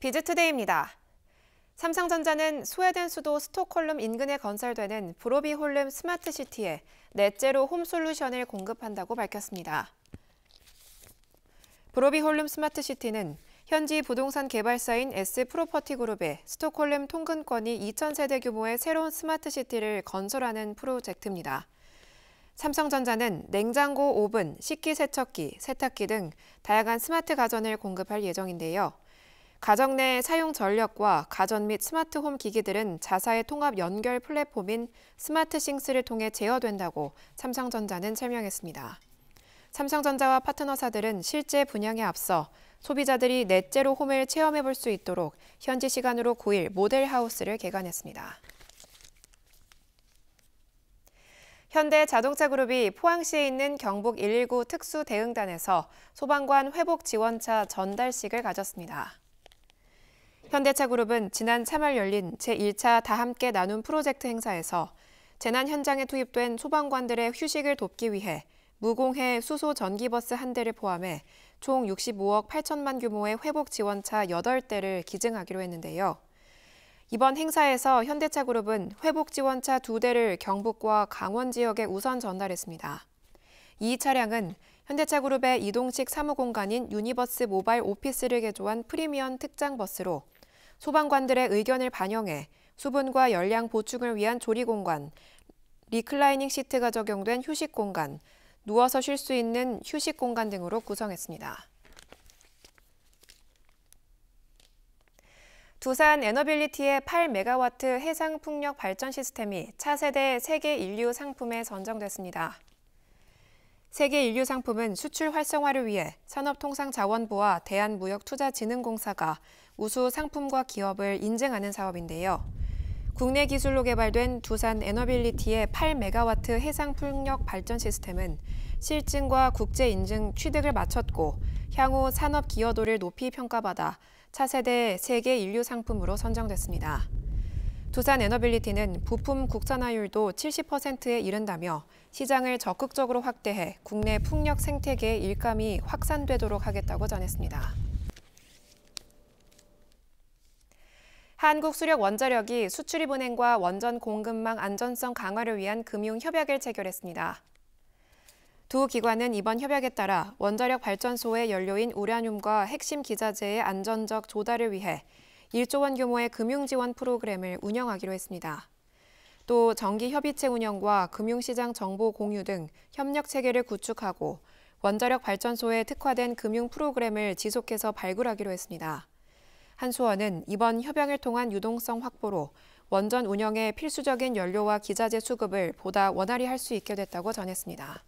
비즈투데이입니다. 삼성전자는 스웨덴 수도 스톡홀름 인근에 건설되는 브로비홀름 스마트시티에 넷째로 홈솔루션을 공급한다고 밝혔습니다. 브로비홀름 스마트시티는 현지 부동산 개발사인 S프로퍼티그룹의 스톡홀름 통근권이 2,000세대 규모의 새로운 스마트시티를 건설하는 프로젝트입니다. 삼성전자는 냉장고, 오븐, 식기세척기, 세탁기 등 다양한 스마트 가전을 공급할 예정인데요. 가정 내 사용 전력과 가전 및 스마트홈 기기들은 자사의 통합 연결 플랫폼인 스마트싱스를 통해 제어된다고 삼성전자는 설명했습니다. 삼성전자와 파트너사들은 실제 분양에 앞서 소비자들이 넷째로 홈을 체험해 볼 수 있도록 현지 시간으로 9일 모델하우스를 개관했습니다. 현대 자동차 그룹이 포항시에 있는 경북 119 특수대응단에서 소방관 회복 지원차 전달식을 가졌습니다. 현대차그룹은 지난 3월 열린 제1차 다함께 나눔 프로젝트 행사에서 재난 현장에 투입된 소방관들의 휴식을 돕기 위해 무공해 수소 전기버스 한 대를 포함해 총 65억 8천만 규모의 회복 지원차 8대를 기증하기로 했는데요. 이번 행사에서 현대차그룹은 회복 지원차 2대를 경북과 강원 지역에 우선 전달했습니다. 이 차량은 현대차그룹의 이동식 사무공간인 유니버스 모바일 오피스를 개조한 프리미엄 특장 버스로 소방관들의 의견을 반영해 수분과 열량 보충을 위한 조리 공간, 리클라이닝 시트가 적용된 휴식 공간, 누워서 쉴 수 있는 휴식 공간 등으로 구성했습니다. 두산 에너빌리티의 8메가와트 해상 풍력 발전 시스템이 차세대 세계 인류 상품에 선정됐습니다. 세계 인류 상품은 수출 활성화를 위해 산업통상자원부와 대한무역투자진흥공사가 우수 상품과 기업을 인증하는 사업인데요. 국내 기술로 개발된 두산 에너빌리티의 8메가와트 해상 풍력 발전 시스템은 실증과 국제 인증 취득을 마쳤고 향후 산업 기여도를 높이 평가받아 차세대 세계 인류 상품으로 선정됐습니다. 두산 에너빌리티는 부품 국산화율도 70%에 이른다며 시장을 적극적으로 확대해 국내 풍력 생태계 의 일감이 확산되도록 하겠다고 전했습니다. 한국수력원자력이 수출입은행과 원전 공급망 안전성 강화를 위한 금융협약을 체결했습니다. 두 기관은 이번 협약에 따라 원자력 발전소의 연료인 우라늄과 핵심 기자재의 안전적 조달을 위해 1조 원 규모의 금융 지원 프로그램을 운영하기로 했습니다. 또 정기 협의체 운영과 금융시장 정보 공유 등 협력 체계를 구축하고 원자력 발전소에 특화된 금융 프로그램을 지속해서 발굴하기로 했습니다. 한수원은 이번 협약을 통한 유동성 확보로 원전 운영의 필수적인 연료와 기자재 수급을 보다 원활히 할 수 있게 됐다고 전했습니다.